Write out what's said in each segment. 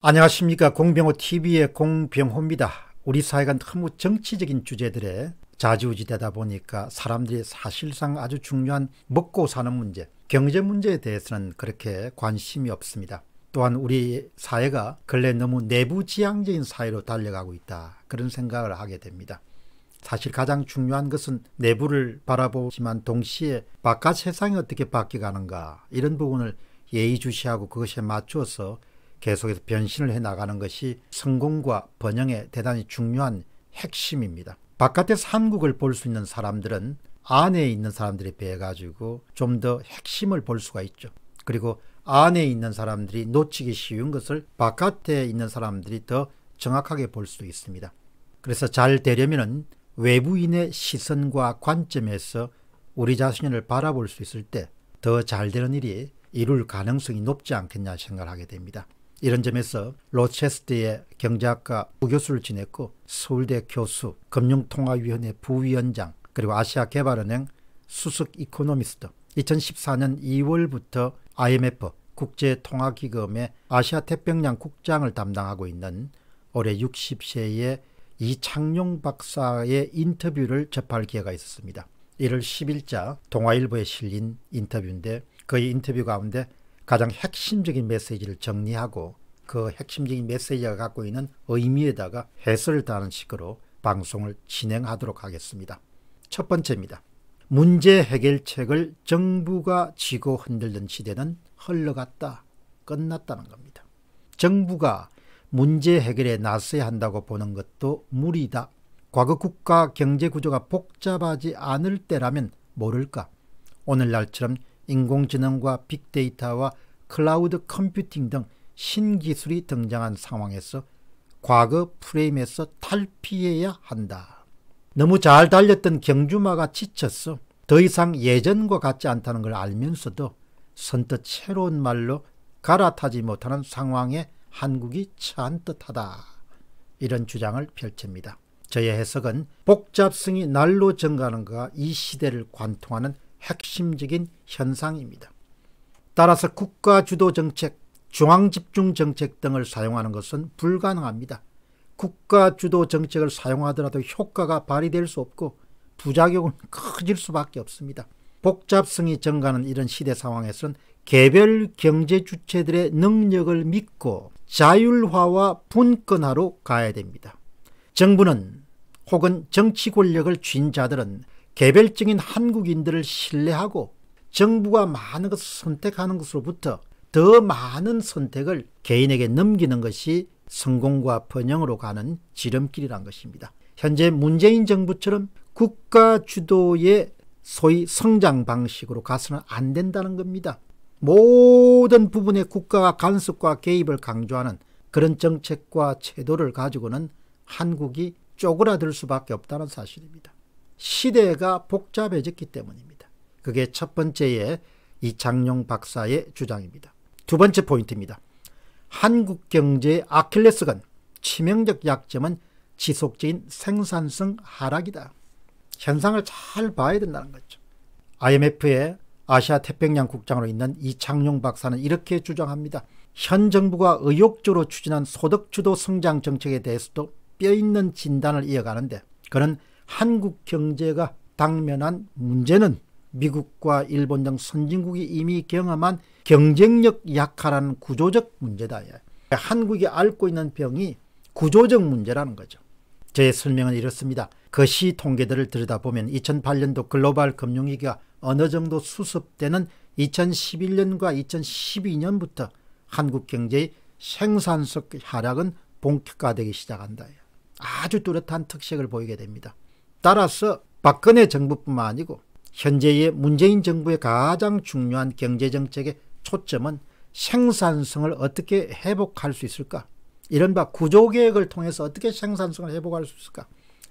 안녕하십니까 공병호 TV의 공병호입니다. 우리 사회가 너무 정치적인 주제들에 자지우지되다 보니까 사람들이 사실상 아주 중요한 먹고 사는 문제, 경제 문제에 대해서는 그렇게 관심이 없습니다. 또한 우리 사회가 근래 너무 내부지향적인 사회로 달려가고 있다 그런 생각을 하게 됩니다. 사실 가장 중요한 것은 내부를 바라보지만 동시에 바깥 세상이 어떻게 바뀌어가는가 이런 부분을 예의주시하고 그것에 맞추어서 계속해서 변신을 해 나가는 것이 성공과 번영에 대단히 중요한 핵심입니다. 바깥에서 한국을 볼 수 있는 사람들은 안에 있는 사람들에 비해 가지고 좀 더 핵심을 볼 수가 있죠. 그리고 안에 있는 사람들이 놓치기 쉬운 것을 바깥에 있는 사람들이 더 정확하게 볼 수 있습니다. 그래서 잘 되려면 외부인의 시선과 관점에서 우리 자신을 바라볼 수 있을 때 더 잘 되는 일이 이룰 가능성이 높지 않겠냐 생각하게 됩니다. 이런 점에서 로체스터의 경제학과 부교수를 지냈고 서울대 교수, 금융통화위원회 부위원장, 그리고 아시아개발은행 수석 이코노미스트, 2014년 2월부터 IMF 국제통화기금의 아시아태평양 국장을 담당하고 있는 올해 60세의 이창룡 박사의 인터뷰를 접할 기회가 있었습니다. 1월 10일자 동아일보에 실린 인터뷰인데 그의 인터뷰 가운데 가장 핵심적인 메시지를 정리하고 그 핵심적인 메시지가 갖고 있는 의미에다가 해설을 다하는 식으로 방송을 진행하도록 하겠습니다. 첫 번째입니다. 문제 해결책을 정부가 쥐고 흔들던 시대는 흘러갔다, 끝났다는 겁니다. 정부가 문제 해결에 나서야 한다고 보는 것도 무리다. 과거 국가 경제 구조가 복잡하지 않을 때라면 모를까. 오늘날처럼 인공지능과 빅데이터와 클라우드 컴퓨팅 등 신기술이 등장한 상황에서 과거 프레임에서 탈피해야 한다. 너무 잘 달렸던 경주마가 지쳤어. 더 이상 예전과 같지 않다는 걸 알면서도 선뜻 새로운 말로 갈아타지 못하는 상황에 한국이 처한 듯하다. 이런 주장을 펼칩니다. 저의 해석은 복잡성이 날로 증가하는 것이 시대를 관통하는 핵심적인 현상입니다. 따라서 국가 주도 정책, 중앙 집중 정책 등을 사용하는 것은 불가능합니다. 국가 주도 정책을 사용하더라도 효과가 발휘될 수 없고 부작용은 커질 수밖에 없습니다. 복잡성이 증가하는 이런 시대 상황에서는 개별 경제 주체들의 능력을 믿고 자율화와 분권화로 가야 됩니다. 정부는 혹은 정치 권력을 쥔 자들은 개별적인 한국인들을 신뢰하고 정부가 많은 것을 선택하는 것으로부터 더 많은 선택을 개인에게 넘기는 것이 성공과 번영으로 가는 지름길이란 것입니다. 현재 문재인 정부처럼 국가 주도의 소위 성장 방식으로 가서는 안 된다는 겁니다. 모든 부분에 국가가 간섭과 개입을 강조하는 그런 정책과 제도를 가지고는 한국이 쪼그라들 수밖에 없다는 사실입니다. 시대가 복잡해졌기 때문입니다. 그게 첫 번째의 이장용 박사의 주장입니다. 두 번째 포인트입니다. 한국 경제의 아킬레스건 치명적 약점은 지속적인 생산성 하락이다. 현상을 잘 봐야 된다는 거죠. IMF의 아시아 태평양 국장으로 있는 이창용 박사는 이렇게 주장합니다. 현 정부가 의욕적으로 추진한 소득주도 성장 정책에 대해서도 뼈있는 진단을 이어가는데 그는 한국 경제가 당면한 문제는 미국과 일본 등 선진국이 이미 경험한 경쟁력 약화라는 구조적 문제다. 예. 한국이 앓고 있는 병이 구조적 문제라는 거죠. 제 설명은 이렇습니다. 거시 통계들을 들여다보면 2008년도 글로벌 금융위기가 어느 정도 수습되는 2011년과 2012년부터 한국 경제의 생산성 하락은 본격화되기 시작한다. 예. 아주 뚜렷한 특색을 보이게 됩니다. 따라서 박근혜 정부뿐만 아니고 현재의 문재인 정부의 가장 중요한 경제정책의 초점은 생산성을 어떻게 회복할 수 있을까? 이른바 구조개혁을 통해서 어떻게 생산성을 회복할 수 있을까?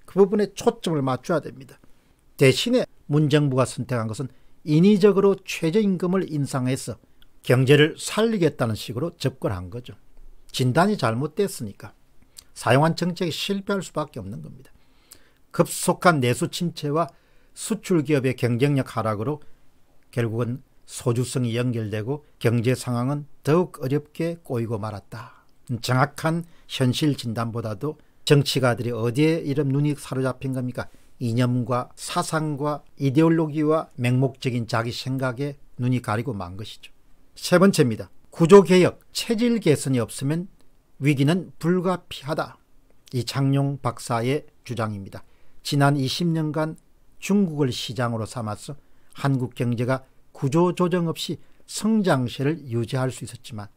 그 부분에 초점을 맞춰야 됩니다. 대신에 문정부가 선택한 것은 인위적으로 최저임금을 인상해서 경제를 살리겠다는 식으로 접근한 거죠. 진단이 잘못됐으니까 사용한 정책이 실패할 수밖에 없는 겁니다. 급속한 내수 침체와 수출 기업의 경쟁력 하락으로 결국은 소주성이 연결되고 경제 상황은 더욱 어렵게 꼬이고 말았다. 정확한 현실 진단보다도 정치가들이 어디에 이런 눈이 사로잡힌 겁니까? 이념과 사상과 이데올로기와 맹목적인 자기 생각에 눈이 가리고 만 것이죠. 세 번째입니다. 구조개혁, 체질 개선이 없으면 위기는 불가피하다. 이창룡 박사의 주장입니다. 지난 20년간 중국을 시장으로 삼아서 한국 경제가 구조 조정 없이 성장세를 유지할 수 있었지만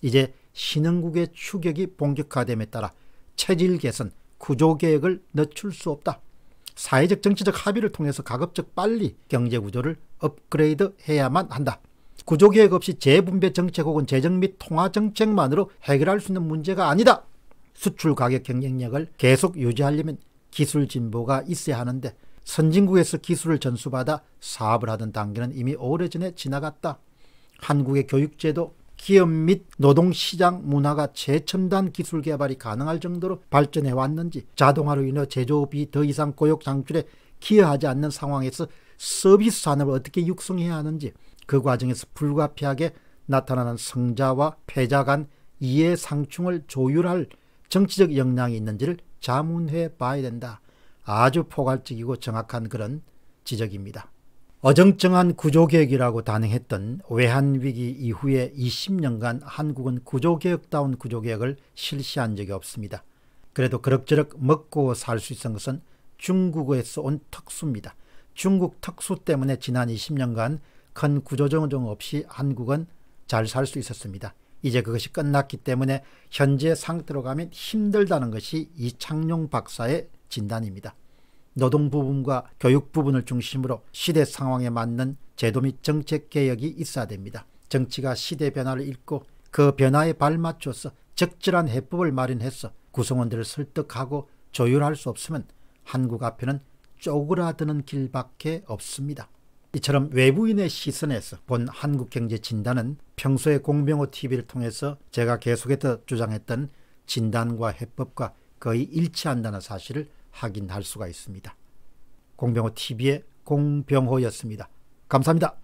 이제 신흥국의 추격이 본격화됨에 따라 체질 개선, 구조 계획을 늦출 수 없다. 사회적 정치적 합의를 통해서 가급적 빨리 경제 구조를 업그레이드 해야만 한다. 구조 계획 없이 재분배 정책 혹은 재정 및 통화 정책만으로 해결할 수 있는 문제가 아니다. 수출 가격 경쟁력을 계속 유지하려면 기술 진보가 있어야 하는데 선진국에서 기술을 전수받아 사업을 하던 단계는 이미 오래전에 지나갔다. 한국의 교육제도, 기업 및 노동시장 문화가 최첨단 기술 개발이 가능할 정도로 발전해 왔는지 자동화로 인해 제조업이 더 이상 고용 창출에 기여하지 않는 상황에서 서비스 산업을 어떻게 육성해야 하는지 그 과정에서 불가피하게 나타나는 성자와 패자 간 이해 상충을 조율할 정치적 역량이 있는지를 자문해 봐야 된다. 아주 포괄적이고 정확한 그런 지적입니다. 어정쩡한 구조개혁이라고 단행했던 외환위기 이후에 20년간 한국은 구조개혁다운 구조개혁을 실시한 적이 없습니다. 그래도 그럭저럭 먹고 살 수 있었던 것은 중국에서 온 특수입니다. 중국 특수 때문에 지난 20년간 큰 구조조정 없이 한국은 잘 살 수 있었습니다. 이제 그것이 끝났기 때문에 현재 상태로 가면 힘들다는 것이 이창룡 박사의 진단입니다. 노동 부분과 교육 부분을 중심으로 시대 상황에 맞는 제도 및 정책 개혁이 있어야 됩니다. 정치가 시대 변화를 읽고 그 변화에 발맞춰서 적절한 해법을 마련해서 구성원들을 설득하고 조율할 수 없으면 한국 앞에는 쪼그라드는 길밖에 없습니다. 이처럼 외부인의 시선에서 본 한국경제진단은 평소에 공병호 TV를 통해서 제가 계속해서 주장했던 진단과 해법과 거의 일치한다는 사실을 확인할 수가 있습니다. 공병호 TV의 공병호였습니다. 감사합니다.